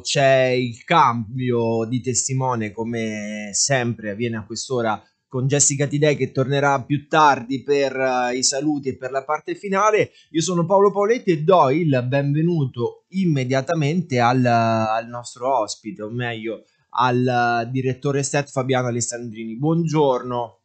c'è il cambio di testimone come sempre avviene a quest'ora con Jessica Tidei che tornerà più tardi per uh, i saluti e per la parte finale. Io sono Paolo Paoletti e do il benvenuto immediatamente al, al nostro ospite, o meglio al uh, direttore STET Fabiano Alessandrini. Buongiorno.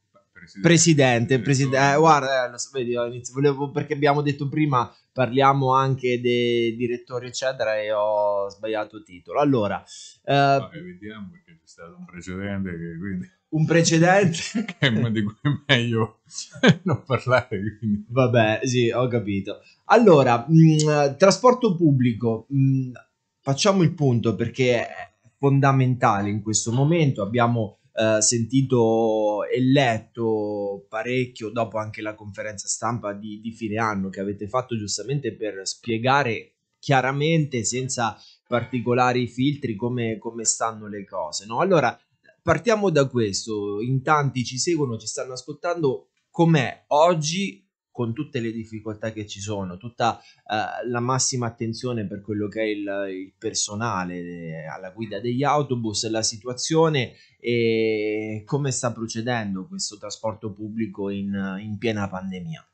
Presidente, presidente, presidente eh, guarda, eh, so, vedi, volevo, perché abbiamo detto prima parliamo anche dei direttori eccetera e ho sbagliato titolo. Allora, eh, no, vediamo perché c'è stato un precedente che quindi un precedente di cui è meglio non parlare. Quindi. Vabbè, sì, ho capito. Allora, mh, mm, trasporto pubblico, mh, mm, facciamo il punto perché è fondamentale in questo momento. Abbiamo eh, sentito e letto parecchio dopo anche la conferenza stampa di, di fine anno che avete fatto giustamente per spiegare chiaramente senza particolari filtri come, come stanno le cose. No? Allora, partiamo da questo. In tanti ci seguono, ci stanno ascoltando. Com'è oggi con tutte le difficoltà che ci sono, tutta eh, la massima attenzione per quello che è il, il personale eh, alla guida degli autobus, la situazione e come sta procedendo questo trasporto pubblico in, in piena pandemia.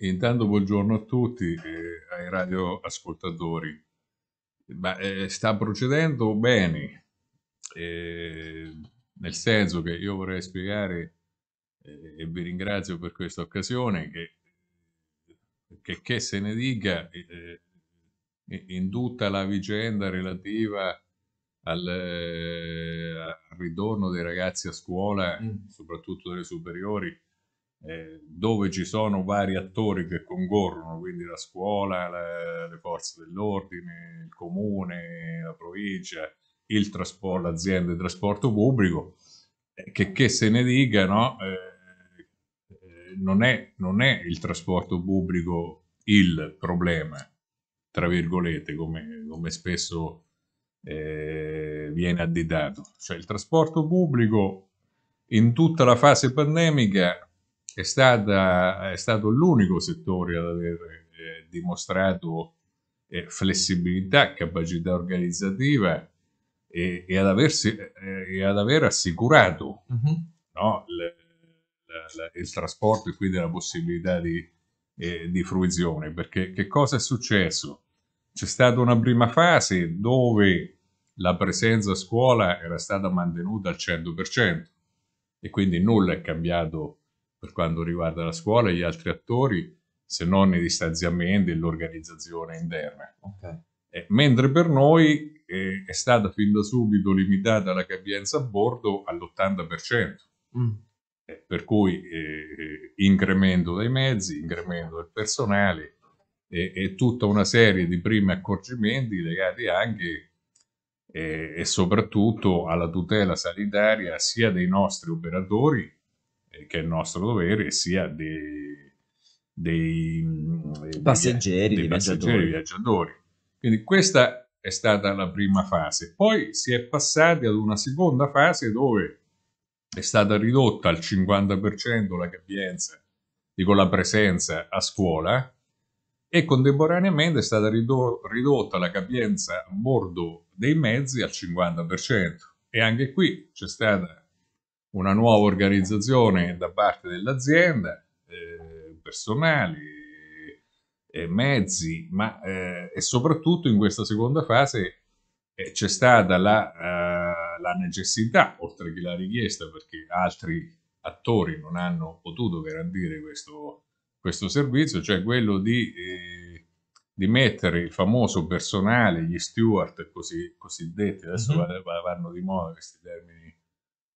Intanto buongiorno a tutti, eh, ai radioascoltatori. Ma, eh, sta procedendo bene, eh, nel senso che io vorrei spiegare, eh, e vi ringrazio per questa occasione, che che, che se ne dica, eh, eh in tutta la vicenda relativa al, eh, al, ritorno dei ragazzi a scuola, mm. soprattutto delle superiori, eh, dove ci sono vari attori che concorrono, quindi la scuola, la, le forze dell'ordine, il comune, la provincia, il trasporto, l'azienda di trasporto pubblico, eh, che, che se ne dica, no? Eh, non è, non è il trasporto pubblico il problema, tra virgolette, come, come spesso eh, viene additato. Cioè il trasporto pubblico in tutta la fase pandemica è, stata, è stato l'unico settore ad aver eh, dimostrato eh, flessibilità, capacità organizzativa e, e, ad, aversi, eh, e ad, aver assicurato uh-huh. no, le, il, trasporto e quindi la possibilità di, eh, di fruizione. Perché che cosa è successo? C'è stata una prima fase dove la presenza a scuola era stata mantenuta al 100% e quindi nulla è cambiato per quanto riguarda la scuola e gli altri attori se non i distanziamenti e l'organizzazione interna. Okay. Eh, mentre per noi eh, è stata fin da subito limitata la capienza a bordo all'80%. Mm per cui eh, eh, incremento dei mezzi, incremento del personale e, e, tutta una serie di primi accorgimenti legati anche eh, e soprattutto alla tutela sanitaria sia dei nostri operatori, eh, che è il nostro dovere, sia dei, dei, mm, dei passeggeri, dei, dei passeggeri, viaggiatori. Quindi questa è stata la prima fase. Poi si è passati ad una seconda fase dove è stata ridotta al 50% la capienza con la presenza a scuola eh? e contemporaneamente è stata ridotta la capienza a bordo dei mezzi al 50% e anche qui c'è stata una nuova organizzazione da parte dell'azienda, eh, personali, eh, mezzi, ma eh, e soprattutto in questa seconda fase c'è stata la, uh, la, necessità, oltre che la richiesta, perché altri attori non hanno potuto garantire questo, questo servizio, cioè quello di, eh, di, mettere il famoso personale, gli steward così, cosiddetti, adesso mm-hmm. vanno di moda questi termini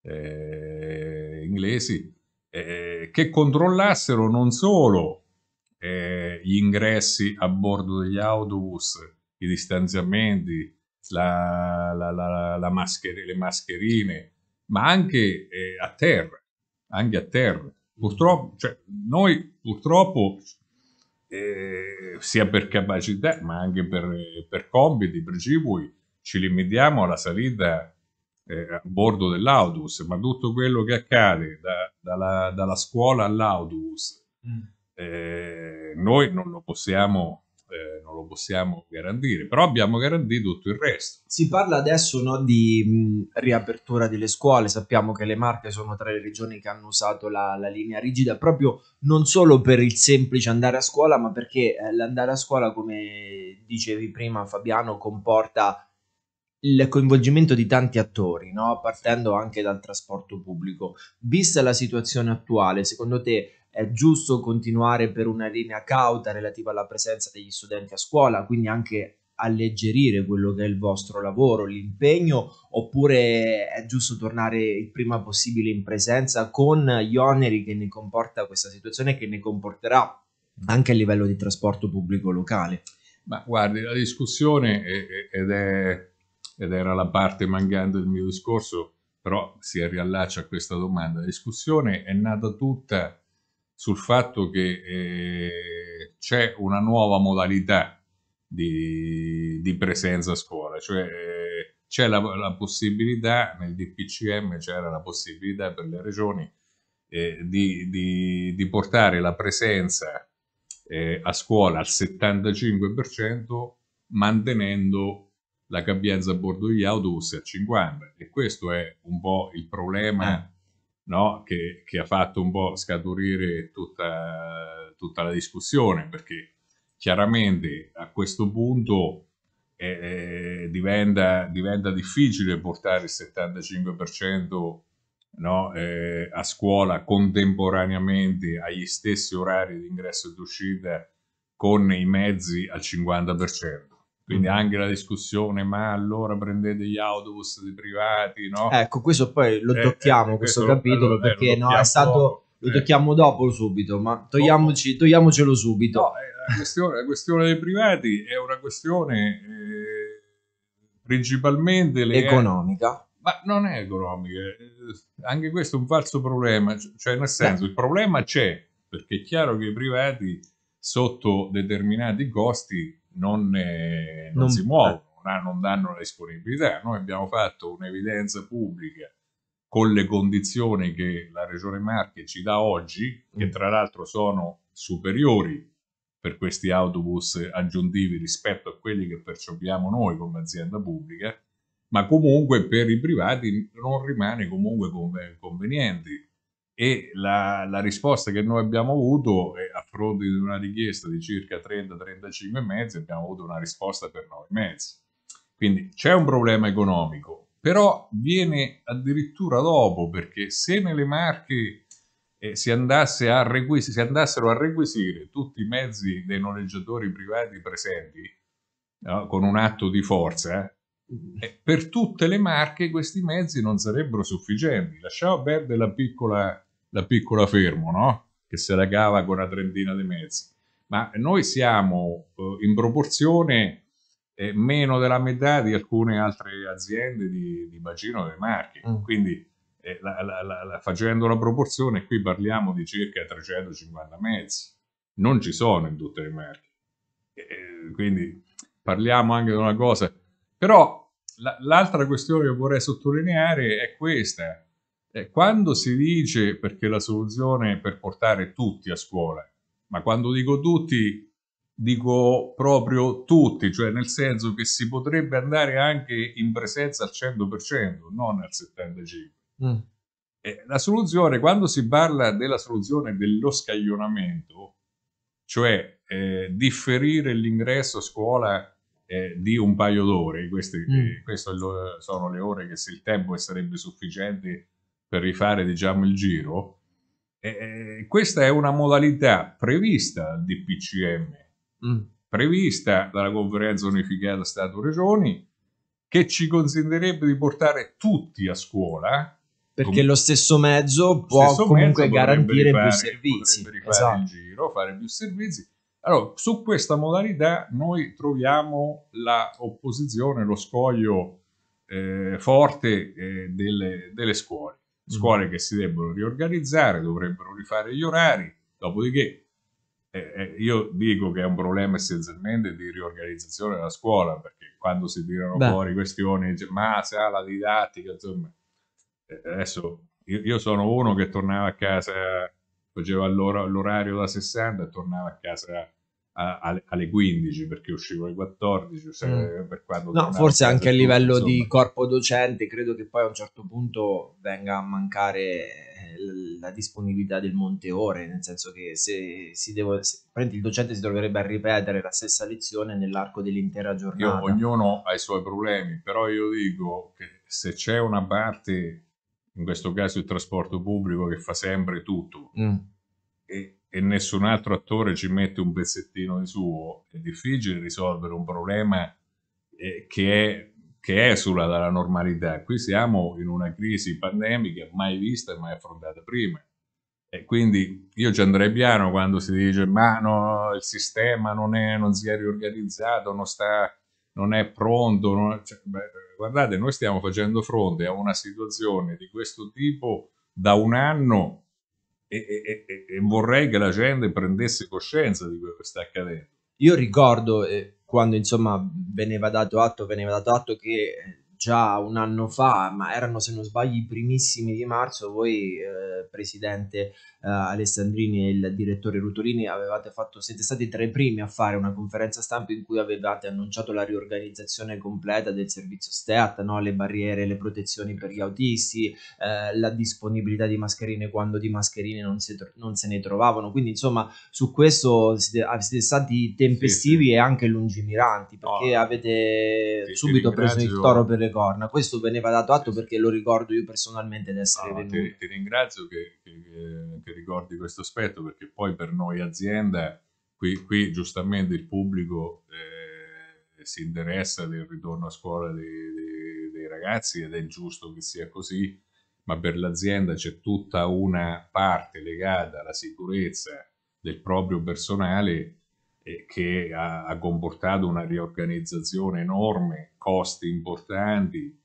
eh, inglesi, eh, che controllassero non solo eh, gli ingressi a bordo degli autobus, i distanziamenti, la, la, la, maschere, le mascherine, ma anche eh, a terra, anche a terra. Purtroppo, cioè, noi purtroppo, eh, sia per capacità, ma anche per, per compiti, per cipui, ci limitiamo alla salita eh, a bordo dell'autobus, ma tutto quello che accade da, dalla, dalla, scuola all'autobus, mm. Eh, noi non lo possiamo eh, non lo possiamo garantire, però abbiamo garantito tutto il resto. Si parla adesso no, di mh, riapertura delle scuole, sappiamo che le Marche sono tra le regioni che hanno usato la, la linea rigida proprio non solo per il semplice andare a scuola, ma perché eh, l'andare a scuola, come dicevi prima Fabiano, comporta il coinvolgimento di tanti attori, no? partendo anche dal trasporto pubblico. Vista la situazione attuale, secondo te è giusto continuare per una linea cauta relativa alla presenza degli studenti a scuola, quindi anche alleggerire quello che è il vostro lavoro, l'impegno, oppure è giusto tornare il prima possibile in presenza con gli oneri che ne comporta questa situazione e che ne comporterà anche a livello di trasporto pubblico locale? Ma guardi, la discussione, è, ed, è, ed era la parte mancante del mio discorso, però si riallaccia a questa domanda, la discussione è nata tutta sul fatto che eh, c'è una nuova modalità di, di presenza a scuola, cioè eh, c'è la, la, possibilità, nel DPCM c'era la possibilità per le regioni eh, di, di, di, portare la presenza eh, a scuola al 75% mantenendo la capienza a bordo degli autobus al 50% e questo è un po' il problema eh no? che, che, ha fatto un po' scaturire tutta, tutta, la discussione, perché chiaramente a questo punto eh, eh diventa, diventa, difficile portare il 75% no? eh, a scuola contemporaneamente agli stessi orari di ingresso e di uscita con i mezzi al 50%. Quindi anche la discussione, ma allora prendete gli autobus dei privati, no? Ecco, questo poi lo eh, eh, tocchiamo, eh, questo, questo, capitolo, allora, eh, perché eh, no, è stato... Lo tocchiamo dopo subito, ma togliamoci, togliamocelo subito. No, la, questione, la, questione, dei privati è una questione principalmente... Le... Economica ma non è economica, anche questo è un falso problema, cioè nel senso il problema c'è, perché è chiaro che i privati sotto determinati costi non, eh, non, non si muovono, non danno la disponibilità. Noi abbiamo fatto un'evidenza pubblica con le condizioni che la Regione Marche ci dà oggi, che mm. tra l'altro sono superiori per questi autobus aggiuntivi rispetto a quelli che percepiamo noi come azienda pubblica, ma comunque per i privati non rimane comunque conveniente e la, la, risposta che noi abbiamo avuto è, a fronte di una richiesta di circa 30-35 mezzi abbiamo avuto una risposta per 9 mezzi quindi c'è un problema economico però viene addirittura dopo perché se nelle marche eh, si, andasse a requis- si andassero a requisire tutti i mezzi dei noleggiatori privati presenti no, con un atto di forza eh, mm-hmm. eh per tutte le marche questi mezzi non sarebbero sufficienti lasciamo perdere la piccola la piccola Fermo, no? che se la cava con una trentina di mezzi. Ma noi siamo eh, in proporzione eh, meno della metà di alcune altre aziende di, di bacino delle Marche. Mm. Quindi eh, la, la, la, facendo la proporzione, qui parliamo di circa 350 mezzi. Non ci sono in tutte le Marche. quindi parliamo anche di una cosa. Però l'altra questione che vorrei sottolineare è questa quando si dice, perché la soluzione è per portare tutti a scuola, ma quando dico tutti, dico proprio tutti, cioè nel senso che si potrebbe andare anche in presenza al 100%, non al 75%. Mm. la soluzione, quando si parla della soluzione dello scaglionamento, cioè eh, differire l'ingresso a scuola eh, di un paio d'ore, queste, mm. Eh, queste sono le ore che se il tempo sarebbe sufficiente per rifare diciamo, il giro, eh, questa è una modalità prevista dal DPCM, mm. prevista dalla conferenza unificata Stato-Regioni, che ci consentirebbe di portare tutti a scuola. Perché Com- lo stesso mezzo può stesso comunque mezzo garantire rifare, più servizi. Esatto. il giro, fare più servizi. Allora, su questa modalità noi troviamo l'opposizione, lo scoglio eh, forte eh, delle, delle scuole. Mm. scuole che si debbono riorganizzare, dovrebbero rifare gli orari, dopodiché eh, eh, io dico che è un problema essenzialmente di riorganizzazione della scuola, perché quando si tirano Beh. fuori questioni, ma se ha la didattica, insomma, eh, adesso io, io sono uno che tornava a casa, faceva l'orario da 60 e tornava a casa alle 15 perché uscivo alle 14 cioè mm. per quando no, forse anche a livello tutto, di corpo docente credo che poi a un certo punto venga a mancare eh, la disponibilità del monte ore nel senso che se si deve se, il docente si troverebbe a ripetere la stessa lezione nell'arco dell'intera giornata io, ognuno ha i suoi problemi però io dico che se c'è una parte in questo caso il trasporto pubblico che fa sempre tutto mm. e e nessun altro attore ci mette un pezzettino di suo, è difficile risolvere un problema eh, che, che esula dalla normalità. Qui siamo in una crisi pandemica mai vista e mai affrontata prima. E quindi io ci andrei piano quando si dice ma no, il sistema non, è, non si è riorganizzato, non, sta, non è pronto. Non è... Cioè, beh, guardate, noi stiamo facendo fronte a una situazione di questo tipo da un anno e, e, e, vorrei che la gente prendesse coscienza di quello che sta accadendo. Io ricordo eh, quando insomma veniva dato atto, veniva dato atto che già un anno fa, ma erano se non sbaglio i primissimi di marzo, voi eh, Presidente eh, Alessandrini e il direttore Rutolini avevate fatto, siete stati tra i primi a fare una conferenza stampa in cui avevate annunciato la riorganizzazione completa del servizio STEAT, no? le barriere, le protezioni per gli autisti, eh, la disponibilità di mascherine quando di mascherine non, si, non, se ne trovavano, quindi insomma su questo siete, ah, siete stati tempestivi sì, sì. e anche lungimiranti perché oh, avete subito preso il toro per le corna. Questo ve ne va dato atto perché lo ricordo io personalmente ad essere no, venuto. Ti, ti ringrazio che, che, che, ricordi questo aspetto perché poi per noi azienda, qui, qui giustamente il pubblico eh, si interessa del ritorno a scuola dei, dei, dei ragazzi ed è giusto che sia così, ma per l'azienda c'è tutta una parte legata alla sicurezza del proprio personale che ha, ha, comportato una riorganizzazione enorme, costi importanti,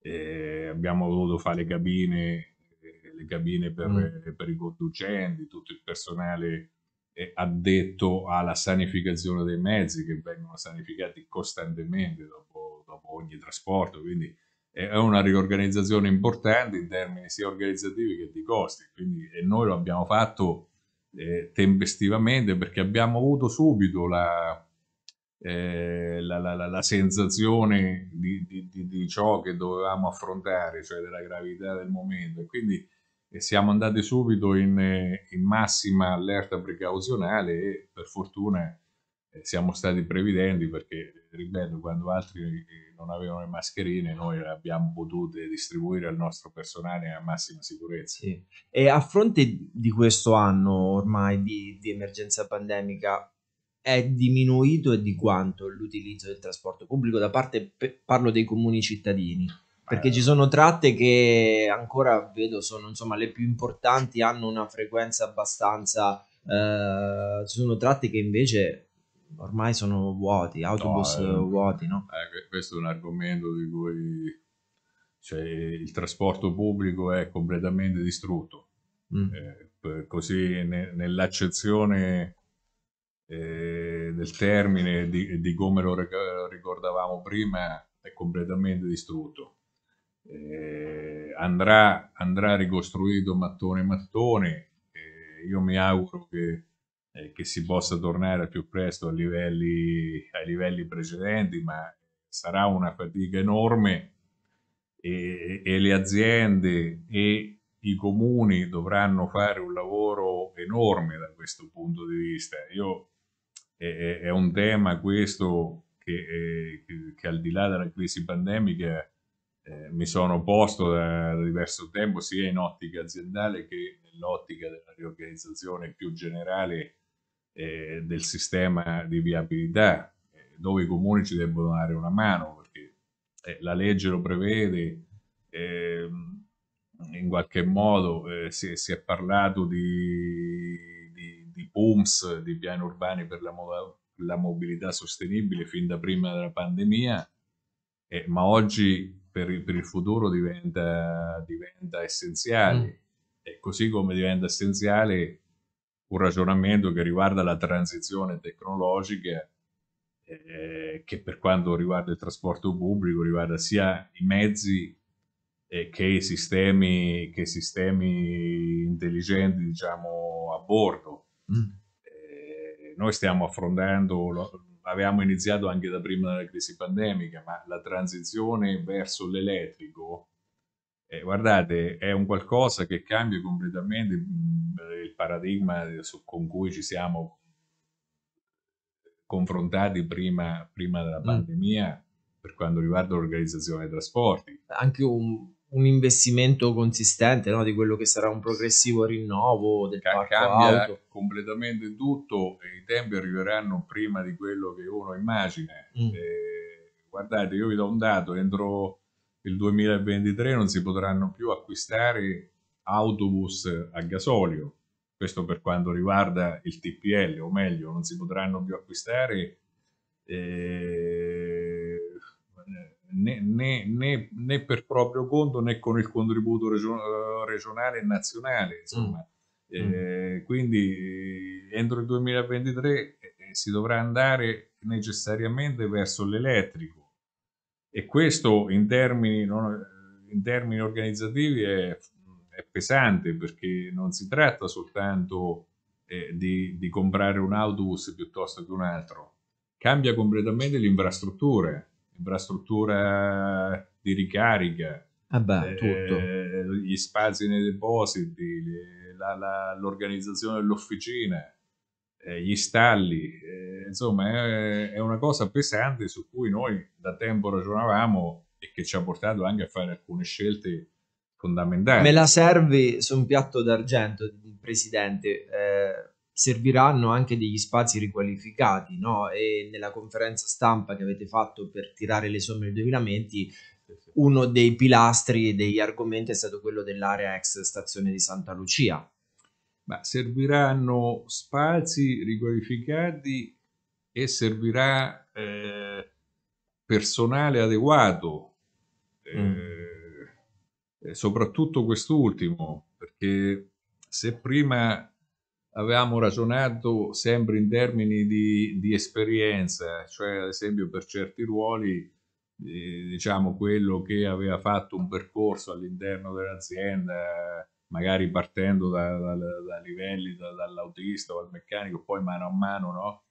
eh, abbiamo dovuto fare le cabine, eh, le cabine per, mm. per, i conducenti, tutto il personale eh, addetto alla sanificazione dei mezzi che vengono sanificati costantemente dopo, dopo ogni trasporto, quindi è una riorganizzazione importante in termini sia organizzativi che di costi, quindi, e noi lo abbiamo fatto eh, tempestivamente perché abbiamo avuto subito la, eh, la, la, la sensazione di, di, di, di, ciò che dovevamo affrontare, cioè della gravità del momento e quindi eh, siamo andati subito in, eh, in massima allerta precauzionale e per fortuna eh, siamo stati previdenti perché ripeto, quando altri eh, non avevano le mascherine, noi le abbiamo potute distribuire al nostro personale a massima sicurezza. Sì. E a fronte di questo anno ormai di, di emergenza pandemica, è diminuito e di quanto l'utilizzo del trasporto pubblico da parte, parlo dei comuni cittadini? perché ci eh. sono tratte che ancora vedo sono insomma le più importanti hanno una frequenza abbastanza eh, ci sono tratte che invece ormai sono vuoti, autobus no, eh, vuoti, no? Eh, questo è un argomento di cui cioè, il trasporto pubblico è completamente distrutto. Mm. Eh, così ne, nell'accezione eh, del termine di, di, come lo ricordavamo prima è completamente distrutto. Eh, andrà, andrà, ricostruito mattone mattone. Eh, io mi auguro che eh, che si possa tornare più presto a livelli, ai livelli precedenti, ma sarà una fatica enorme e, e le aziende e i comuni dovranno fare un lavoro enorme da questo punto di vista. Io, è, è un tema questo che, eh, che, che, al di là della crisi pandemica eh, mi sono posto da, da, diverso tempo sia in ottica aziendale che nell'ottica della riorganizzazione più generale eh, del sistema di viabilità, eh, dove i comuni ci debbono dare una mano, perché eh, la legge lo prevede, ehm, in qualche modo eh, si, si, è parlato di, di, di PUMS, di piani urbani per la, mo- la mobilità sostenibile fin da prima della pandemia, eh, ma oggi per il, per il, futuro diventa, diventa essenziale. Mm. E così come diventa essenziale un ragionamento che riguarda la transizione tecnologica eh, che per quanto riguarda il trasporto pubblico riguarda sia i mezzi eh, che, i sistemi, che i sistemi intelligenti diciamo a bordo. Mm. Eh, noi stiamo affrontando, lo, avevamo iniziato anche da prima della crisi pandemica, ma la transizione verso l'elettrico eh, guardate, è un qualcosa che cambia completamente mm, il paradigma con cui ci siamo confrontati prima, prima della mm. pandemia mm. per quanto riguarda l'organizzazione dei trasporti. Anche un, un investimento consistente no? di quello che sarà un progressivo rinnovo del Ca- cambia auto. completamente tutto e i tempi arriveranno prima di quello che uno immagina. Mm. Eh, guardate, io vi do un dato, entro il 2023 non si potranno più acquistare autobus a gasolio, questo per quanto riguarda il TPL, o meglio, non si potranno più acquistare eh, né, né, né, né, per proprio conto né con il contributo region- eh, regionale e nazionale. Mm. Insomma. Mm. Eh, mm. Quindi entro il 2023 eh, eh, si dovrà andare necessariamente verso l'elettrico e questo in termini, no, in termini organizzativi è, è, pesante perché non si tratta soltanto eh, di, di comprare un autobus piuttosto che un altro, cambia completamente l'infrastruttura, l'infrastruttura di ricarica, Ah beh, eh, gli spazi nei depositi, le, la, la, l'organizzazione dell'officina, eh, gli stalli, eh, insomma è, è, una cosa pesante su cui noi da tempo ragionavamo e che ci ha portato anche a fare alcune scelte fondamentali. Me la servi su un piatto d'argento, Presidente. Eh serviranno anche degli spazi riqualificati no? e nella conferenza stampa che avete fatto per tirare le somme del 2020 uno dei pilastri e degli argomenti è stato quello dell'area ex stazione di Santa Lucia ma serviranno spazi rigorificati e servirà eh, personale adeguato, mm. Eh, soprattutto quest'ultimo, perché se prima avevamo ragionato sempre in termini di, di esperienza, cioè ad esempio per certi ruoli eh, diciamo quello che aveva fatto un percorso all'interno dell'azienda magari partendo da, da, da livelli da, dall'autista o dal meccanico, poi mano a mano, no?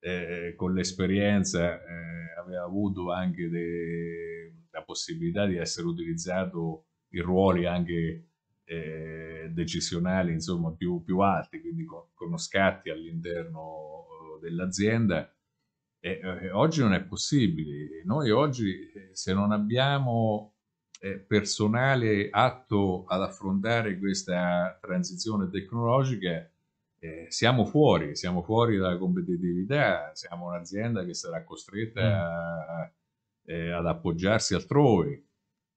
eh, con l'esperienza eh, aveva avuto anche de... la possibilità di essere utilizzato in ruoli anche eh, decisionali, insomma, più, più alti, quindi con, con scatti all'interno eh, dell'azienda. E, eh, oggi non è possibile. Noi oggi, eh, se non abbiamo personale atto ad affrontare questa transizione tecnologica, eh, siamo fuori, siamo fuori dalla competitività, siamo un'azienda che sarà costretta mm. eh, ad appoggiarsi altrove.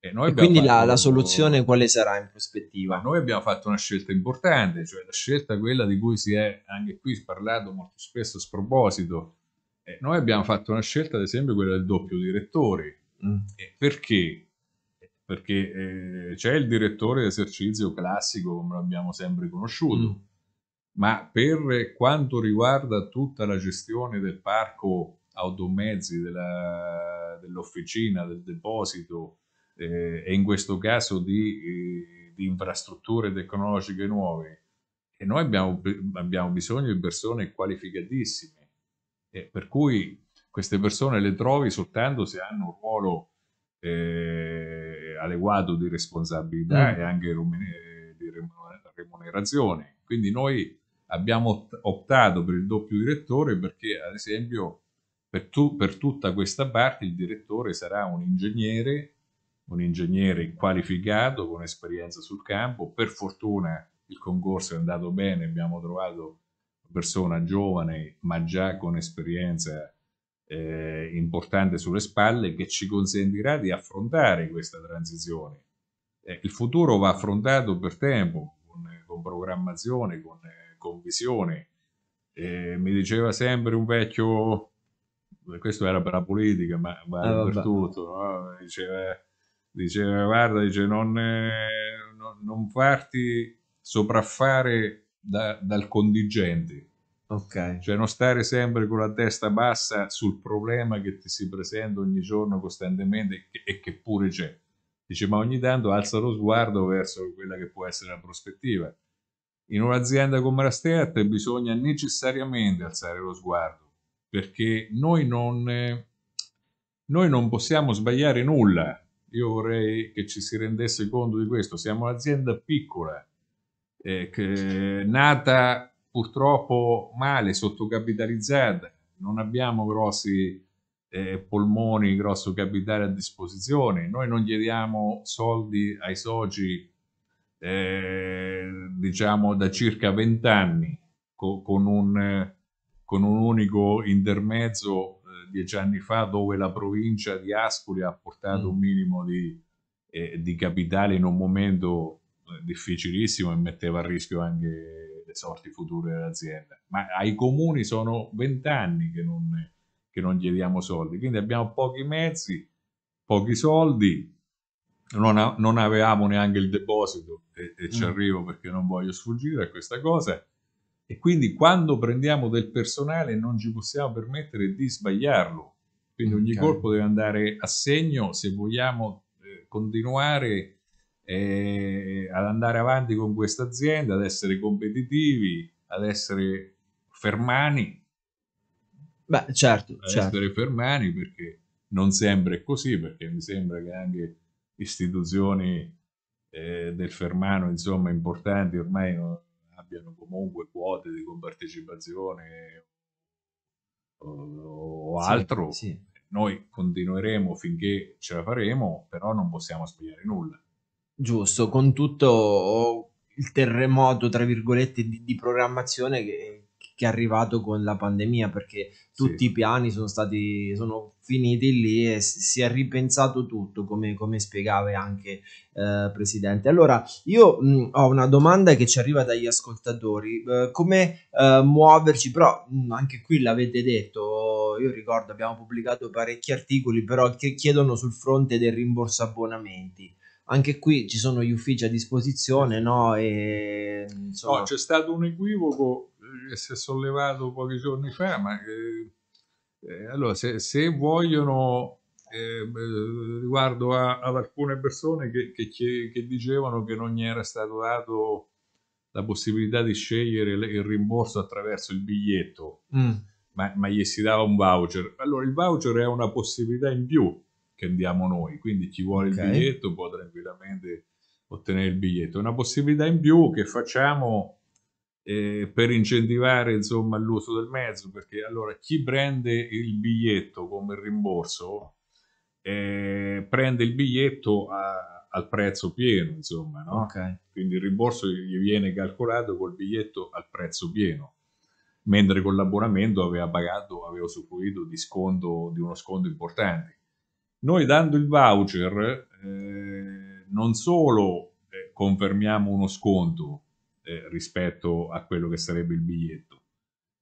E, e quindi la, la, soluzione un... quale sarà in prospettiva? Noi abbiamo fatto una scelta importante, cioè la scelta quella di cui si è anche qui parlato molto spesso a sproposito. Eh, noi abbiamo fatto una scelta, ad esempio, quella del doppio direttore. Mm. perché? perché eh, c'è il direttore di esercizio classico come l'abbiamo sempre conosciuto, mm. ma per quanto riguarda tutta la gestione del parco automezzi, della, dell'officina, del deposito eh, e in questo caso di, eh, di infrastrutture tecnologiche nuove, e noi abbiamo, abbiamo bisogno di persone qualificatissime, e per cui queste persone le trovi soltanto se hanno un ruolo eh, adeguato di responsabilità mm. e anche di remunerazione. Quindi noi abbiamo optato per il doppio direttore perché, ad esempio, per, tu, per tutta questa parte il direttore sarà un ingegnere, un ingegnere qualificato con esperienza sul campo. Per fortuna il concorso è andato bene, abbiamo trovato una persona giovane ma già con esperienza eh, importante sulle spalle che ci consentirà di affrontare questa transizione. Eh, il futuro va affrontato per tempo, con, con programmazione, con, con visione. Eh, mi diceva sempre un vecchio, eh, questo era per la politica, ma vale ah, per tutto, no? diceva, diceva, guarda, dice, non, eh, non, non farti sopraffare da, dal contingente Ok. Cioè non stare sempre con la testa bassa sul problema che ti si presenta ogni giorno costantemente e che pure c'è. Dice, ma ogni tanto alza lo sguardo verso quella che può essere la prospettiva. In un'azienda come la Steat bisogna necessariamente alzare lo sguardo, perché noi non, noi non possiamo sbagliare nulla. Io vorrei che ci si rendesse conto di questo. Siamo un'azienda piccola, eh, nata purtroppo male, sottocapitalizzata, non abbiamo grossi eh, polmoni, grosso capitale a disposizione, noi non chiediamo soldi ai soci eh, diciamo da circa 20 anni co con, un, eh, con, un, unico intermezzo eh, dieci anni fa dove la provincia di Ascoli ha portato mm. un minimo di, eh, di capitale in un momento eh, difficilissimo e metteva a rischio anche le sorti future dell'azienda. Ma ai comuni sono vent'anni che non, che non chiediamo soldi, quindi abbiamo pochi mezzi, pochi soldi, non, a, non avevamo neanche il deposito e, e ci mm. arrivo perché non voglio sfuggire a questa cosa. E quindi quando prendiamo del personale non ci possiamo permettere di sbagliarlo. Quindi mm, ogni okay. colpo deve andare a segno se vogliamo eh, continuare eh, ad andare avanti con questa azienda, ad essere competitivi, ad essere fermani. Beh, certo, ad certo. essere fermani perché non sempre è così, perché mi sembra che anche istituzioni eh, del Fermano, insomma, importanti ormai non, abbiano comunque quote di compartecipazione o, o altro. Sì, Noi continueremo finché ce la faremo, però non possiamo spiegare nulla. Giusto, con tutto il terremoto, tra virgolette, di, di programmazione che, che è arrivato con la pandemia, perché tutti Sì. i piani sono stati sono finiti lì e si è ripensato tutto, come, come spiegava anche eh, Presidente. Allora, io mh, ho una domanda che ci arriva dagli ascoltatori, eh, come eh, muoverci, però mh, anche qui l'avete detto, io ricordo abbiamo pubblicato parecchi articoli, però che chiedono sul fronte del rimborso abbonamenti anche qui ci sono gli uffici a disposizione, no? E, no c'è stato un equivoco eh, che si è sollevato pochi giorni fa, ma eh, eh, allora se, se vogliono eh, eh, riguardo a, ad alcune persone che, che, che, dicevano che non gli era stato dato la possibilità di scegliere il rimborso attraverso il biglietto, mm. ma, ma, gli si dava un voucher. Allora il voucher è una possibilità in più che diamo noi, quindi chi vuole okay. il biglietto può tranquillamente ottenere il biglietto. Una possibilità in più che facciamo eh, per incentivare insomma, l'uso del mezzo, perché allora chi prende il biglietto come rimborso eh, prende il biglietto a, al prezzo pieno, insomma, no? okay. quindi il rimborso gli viene calcolato col biglietto al prezzo pieno mentre con l'abbonamento aveva pagato, aveva usufruito di, di uno sconto importante. Noi dando il voucher eh, non solo eh, confermiamo uno sconto eh, rispetto a quello che sarebbe il biglietto,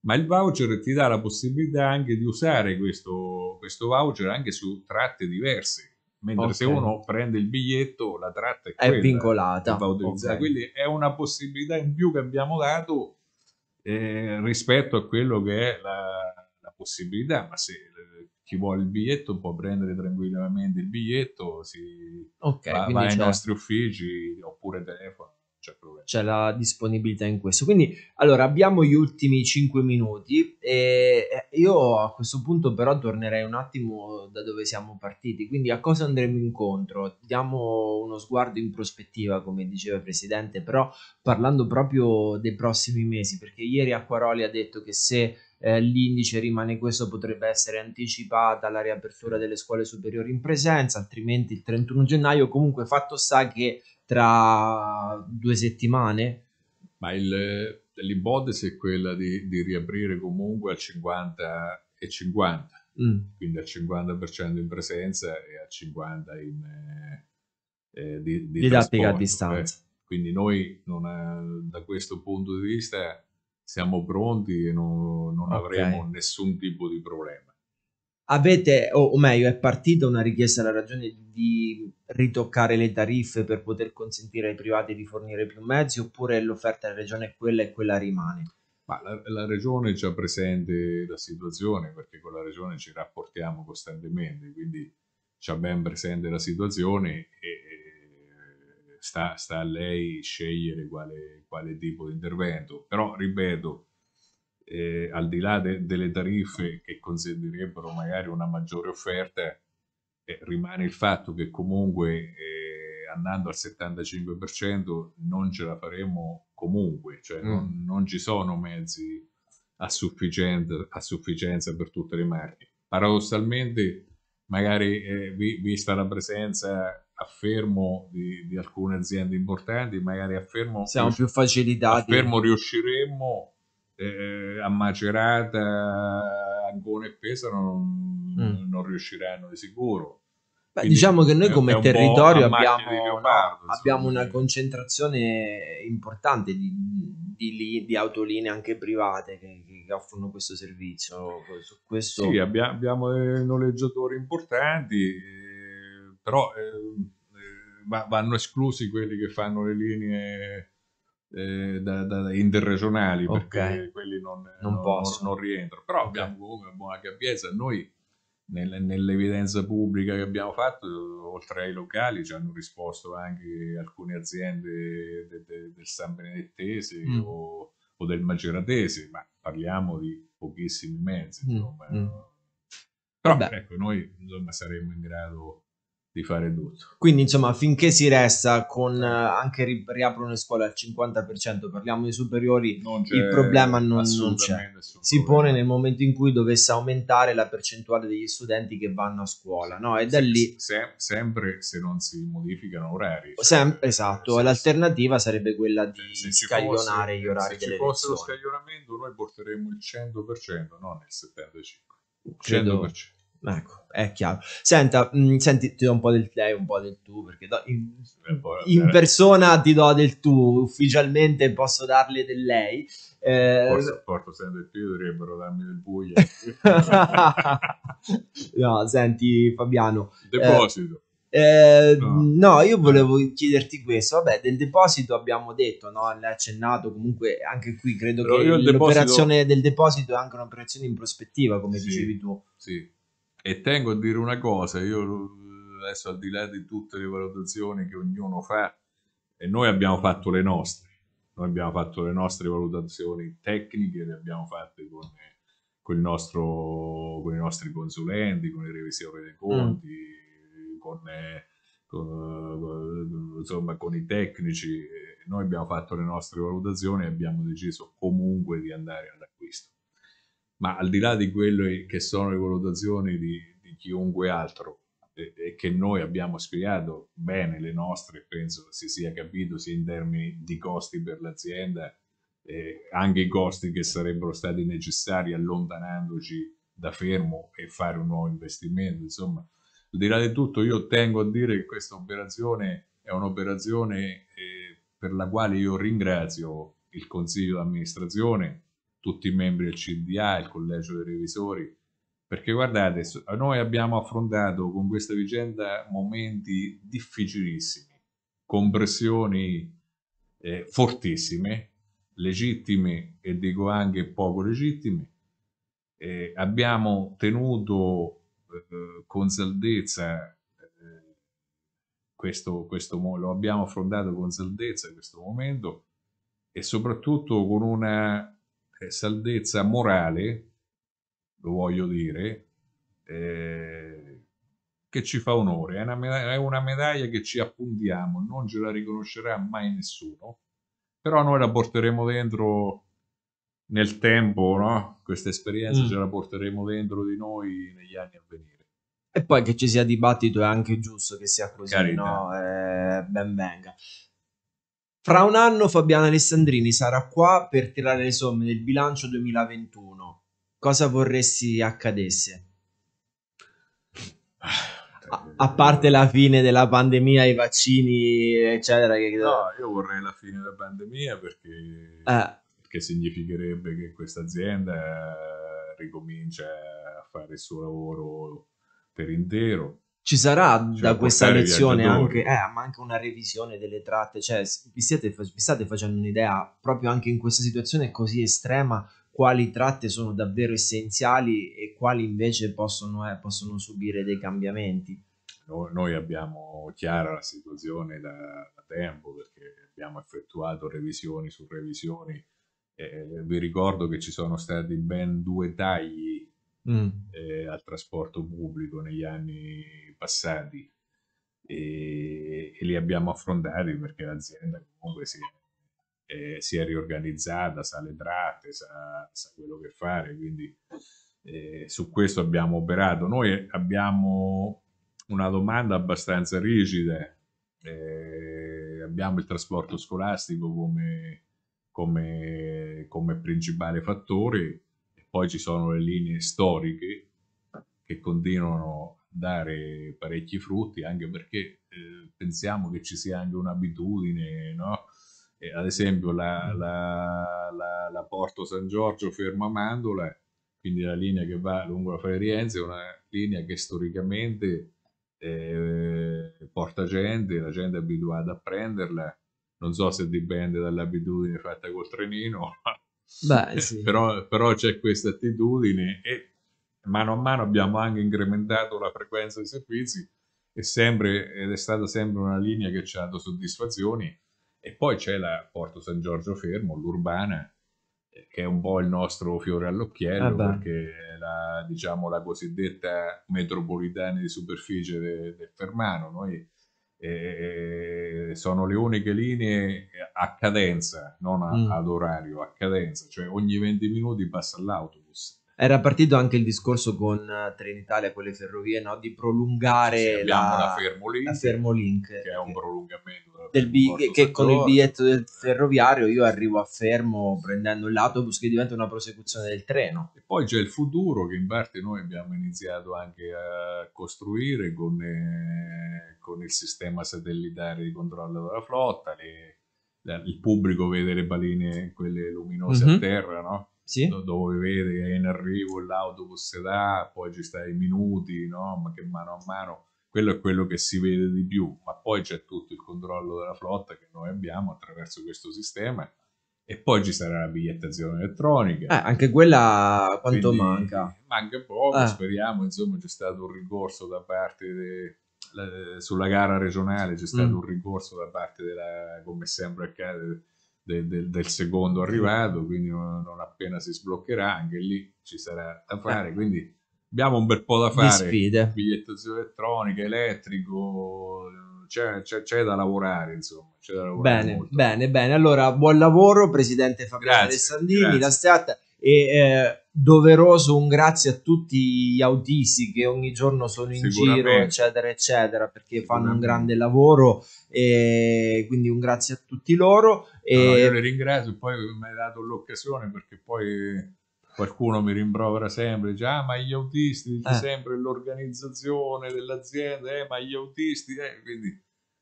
ma il voucher ti dà la possibilità anche di usare questo, questo voucher anche su tratte diverse. Mentre okay. se uno prende il biglietto, la tratta è, quella, è vincolata. Okay. Quindi è una possibilità in più che abbiamo dato eh, rispetto a quello che è la, possibilità, ma se eh, chi vuole il biglietto può prendere tranquillamente il biglietto, si okay, va, va ai nostri uffici oppure telefono. C'è, c'è, la disponibilità in questo. Quindi, allora, abbiamo gli ultimi 5 minuti e io a questo punto però tornerei un attimo da dove siamo partiti, quindi a cosa andremo incontro? Diamo uno sguardo in prospettiva, come diceva il Presidente, però parlando proprio dei prossimi mesi, perché ieri Acquaroli ha detto che se eh, l'indice rimane questo, potrebbe essere anticipata la riapertura delle scuole superiori in presenza, altrimenti il 31 gennaio. Comunque, fatto sta che tra due settimane. Ma il, l'ipotesi è quella di, di, riaprire comunque al 50 e 50, mm. quindi al 50% in presenza e al 50% in, eh, eh, di, di didattica a distanza. Eh. Quindi noi non, eh, da questo punto di vista siamo pronti e non, non okay. avremo nessun tipo di problema. Avete, o, o, meglio, è partita una richiesta alla ragione di ritoccare le tariffe per poter consentire ai privati di fornire più mezzi oppure l'offerta della regione è quella e quella rimane? Ma la, la regione ci ha presente la situazione perché con la regione ci rapportiamo costantemente, quindi ci ben presente la situazione e sta, sta a lei scegliere quale, quale, tipo di intervento, però ripeto, eh, al di là de, delle tariffe che consentirebbero magari una maggiore offerta, eh, rimane il fatto che comunque eh, andando al 75% non ce la faremo comunque, cioè mm. non, non, ci sono mezzi a sufficienza, a sufficienza per tutte le marche. Paradossalmente magari eh, vista la presenza a fermo di, di, alcune aziende importanti, magari a fermo... Siamo più facilitati. A fermo riusciremmo, eh, eh, a Macerata, Angone e Pesaro non, mm. non riusciranno di sicuro. Beh, diciamo che noi come territorio abbiamo, leopardo, abbiamo, una concentrazione importante di, di, di autoline anche private che, che, offrono questo servizio. questo... Sì, abbiamo, abbiamo noleggiatori importanti però ehm, eh, vanno esclusi quelli che fanno le linee eh, da, da, interregionali okay. perché quelli non, non, non, possono. non rientrano. Però okay. abbiamo comunque una buona capienza. Noi nel, nell'evidenza pubblica che abbiamo fatto, oltre ai locali, ci hanno risposto anche alcune aziende de, de, del San Benedettese mm. o, o, del Maceratese, ma parliamo di pochissimi mezzi. Mm. Insomma, mm. Però Beh. ecco, noi insomma, saremmo in grado di fare tutto. Quindi, insomma, finché si resta con eh, anche ri- riaprono le scuole al 50%, parliamo di superiori, il problema non, non c'è. Si pone nel momento in cui dovesse aumentare la percentuale degli studenti che vanno a scuola, no? E da lì se, sempre se non si modificano orari. Cioè, Sem- esatto, se l'alternativa sarebbe quella di eh, scaglionare fosse, gli orari se delle Se ci fosse lo scaglionamento, noi porteremmo il 100%, non il 75. 100%. Credo, Ecco, è chiaro. Senta, mh, mm, senti, ti do un po' del te, un po' del tu, perché do, in, in, persona ti do del tu, ufficialmente posso darle del lei. Eh, Forse porto sempre più, dovrebbero darmi del buio. no, senti Fabiano. Deposito. Eh, eh, no. no. io volevo chiederti questo. Vabbè, del deposito abbiamo detto, no? L'hai accennato comunque anche qui. Credo Però che l'operazione deposito... del deposito è anche un'operazione in prospettiva, come sì, dicevi tu. Sì e tengo a dire una cosa, io eh, adesso al di là di tutte le valutazioni che ognuno fa, e noi abbiamo fatto le nostre, noi abbiamo fatto le nostre valutazioni tecniche, le abbiamo fatte con, con, nostro, con i nostri consulenti, con il revisore dei mm. conti, mm. con, eh, con, eh, insomma, con i tecnici, noi abbiamo fatto le nostre valutazioni e abbiamo deciso comunque di andare all'acquisto ma al di là di quelle che sono le valutazioni di, di chiunque altro e, e, che noi abbiamo spiegato bene le nostre, penso si sia capito sia in termini di costi per l'azienda, eh, anche i costi che sarebbero stati necessari allontanandoci da fermo e fare un nuovo investimento, insomma, al di là di tutto io tengo a dire che questa operazione è un'operazione eh, per la quale io ringrazio il Consiglio di amministrazione tutti i membri del CDA, il collegio dei revisori, perché guardate, noi abbiamo affrontato con questa vicenda momenti difficilissimi, con pressioni eh, fortissime, legittime e dico anche poco legittime. Eh, abbiamo tenuto eh, con saldezza eh, questo, questo, lo abbiamo affrontato con saldezza questo momento e soprattutto con una eh, saldezza morale, lo voglio dire, eh, che ci fa onore, è una, medaglia, è una, medaglia, che ci appuntiamo, non ce la riconoscerà mai nessuno, però noi la porteremo dentro nel tempo, no? questa esperienza mm. ce la porteremo dentro di noi negli anni a venire. E poi che ci sia dibattito è anche giusto che sia così, Carità. no? Eh, ben venga. Fra un anno Fabiana Alessandrini sarà qua per tirare le somme del bilancio 2021. Cosa vorresti accadesse? A, a parte la fine della pandemia, i vaccini, eccetera. Che... No, io vorrei la fine della pandemia perché, eh. perché significherebbe che questa azienda eh, ricomincia a fare il suo lavoro per intero ci sarà cioè, da questa lezione anche, eh, ma anche una revisione delle tratte, cioè vi, siete, vi state facendo un'idea proprio anche in questa situazione così estrema quali tratte sono davvero essenziali e quali invece possono, eh, possono subire dei cambiamenti. No, noi abbiamo chiara la situazione da, da, tempo perché abbiamo effettuato revisioni su revisioni. Eh, vi ricordo che ci sono stati ben due tagli mm. eh, al trasporto pubblico negli anni passati e, e li abbiamo affrontati perché l'azienda comunque si è, eh, si è riorganizzata, sa le tratte, sa, sa quello che fare, quindi eh, su questo abbiamo operato. Noi abbiamo una domanda abbastanza rigida, eh, abbiamo il trasporto scolastico come, come, come principale fattore, e poi ci sono le linee storiche che continuano dare parecchi frutti, anche perché eh, pensiamo che ci sia anche un'abitudine, no? eh, ad esempio la, mm. la, la, la, Porto San Giorgio ferma Mandola, quindi la linea che va lungo la Farienza, è una linea che storicamente eh, porta gente, la gente è abituata a prenderla, non so se dipende dall'abitudine fatta col trenino, Beh, sì. però, però c'è questa attitudine e mano a mano abbiamo anche incrementato la frequenza dei servizi e sempre, ed è stata sempre una linea che ci ha dato soddisfazioni. E poi c'è la Porto San Giorgio Fermo, l'Urbana, eh, che è un po' il nostro fiore all'occhiello, ah, perché è la, diciamo, la cosiddetta metropolitana di superficie del de Fermano. Noi eh, sono le uniche linee a cadenza, non a, mm. ad orario, a cadenza, cioè ogni 20 minuti passa l'auto era partito anche il discorso con eh, Trenitalia, con le ferrovie, no? di prolungare sì, la, la, Fermolink, la Fermolink, che è un prolungamento del bi- che, che con il biglietto del ferroviario io arrivo a Fermo prendendo l'autobus che diventa una prosecuzione del treno. E poi c'è il futuro che in parte noi abbiamo iniziato anche a costruire con, eh, con il sistema satellitare di controllo della flotta, le, il pubblico vede le balene, quelle luminose mm-hmm. a mhm. terra, no? sì. dove vede che è in arrivo l'auto con sedà, poi ci stai i minuti, no? ma che mano a mano, quello è quello che si vede di più, ma poi c'è tutto il controllo della flotta che noi abbiamo attraverso questo sistema e poi ci sarà la bigliettazione elettronica. Eh, anche quella quanto Quindi, manca? Manca poco, eh. speriamo, insomma c'è stato un ricorso da parte de... sulla gara regionale c'è stato mm. un ricorso da parte della, come sempre accade, de, de, del secondo arrivato, quindi non, appena si sbloccherà anche lì ci sarà da eh. fare, quindi abbiamo un bel po' da fare, bigliettazione elettronica, elettrico, c'è, c'è, c'è, da lavorare, insomma. Da lavorare bene, molto. bene, bene. Allora, buon lavoro, Presidente Fabrizio Alessandrini. Grazie. La e eh, doveroso un grazie a tutti gli autisti che ogni giorno sono in giro eccetera eccetera perché fanno un grande lavoro e quindi un grazie a tutti loro e... No, no, io le ringrazio poi mi hai dato l'occasione perché poi qualcuno mi rimprovera sempre dice ah ma gli autisti eh. sempre l'organizzazione dell'azienda eh, ma gli autisti eh, quindi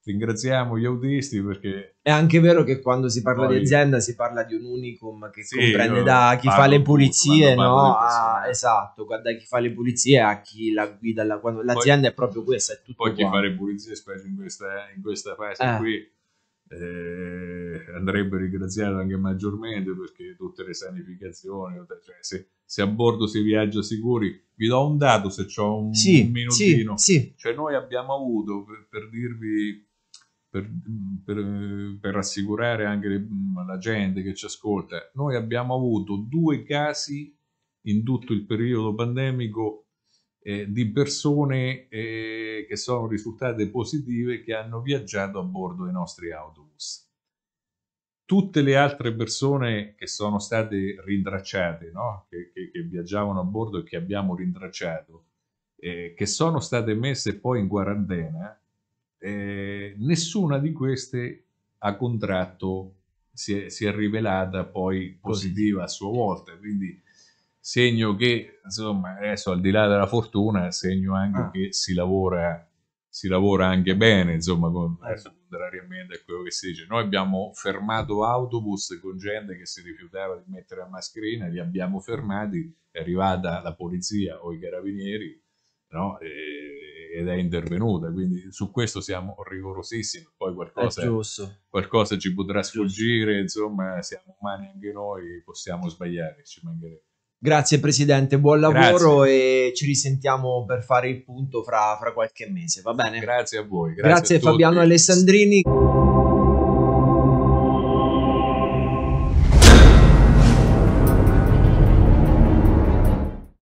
ringraziamo gli autisti perché... È anche vero che quando si parla poi... di azienda si parla di un unicum che sì, comprende da chi fa le pulizie, no? A, ah, esatto, da chi fa le pulizie a chi la guida, la, quando, l'azienda poi, è proprio questa, è tutto Poi qua. chi fa le pulizie, specie in questa, in questa fase eh. qui, eh, andrebbe ringraziato anche maggiormente perché tutte le sanificazioni, cioè se, se, a bordo si viaggia sicuri, vi do un dato se ho un, sì, minutino, sì, sì. cioè noi abbiamo avuto per, per dirvi per, per, per, rassicurare anche la gente che ci ascolta, noi abbiamo avuto due casi in tutto il periodo pandemico eh, di persone eh, che sono risultate positive che hanno viaggiato a bordo dei nostri autobus. Tutte le altre persone che sono state rintracciate, no? che, che, che viaggiavano a bordo e che abbiamo rintracciato, eh, che sono state messe poi in quarantena, eh, nessuna di queste a contratto si è, si è rivelata poi positiva a sua volta, quindi segno che, insomma, adesso al di là della fortuna, segno anche ah. che si lavora, si lavora anche bene, insomma, eh. contrariamente a quello che si dice. Noi abbiamo fermato autobus con gente che si rifiutava di mettere la mascherina, li abbiamo fermati, è arrivata la polizia o i carabinieri, no? E, ed è intervenuta, quindi su questo siamo rigorosissimi, poi qualcosa, qualcosa ci potrà sfuggire, insomma siamo umani anche noi, possiamo sbagliare, ci mancherebbe. Grazie Presidente, buon lavoro grazie. e ci risentiamo per fare il punto fra, fra, qualche mese, va bene? Grazie a voi. Grazie, grazie a Fabiano tutti. Alessandrini.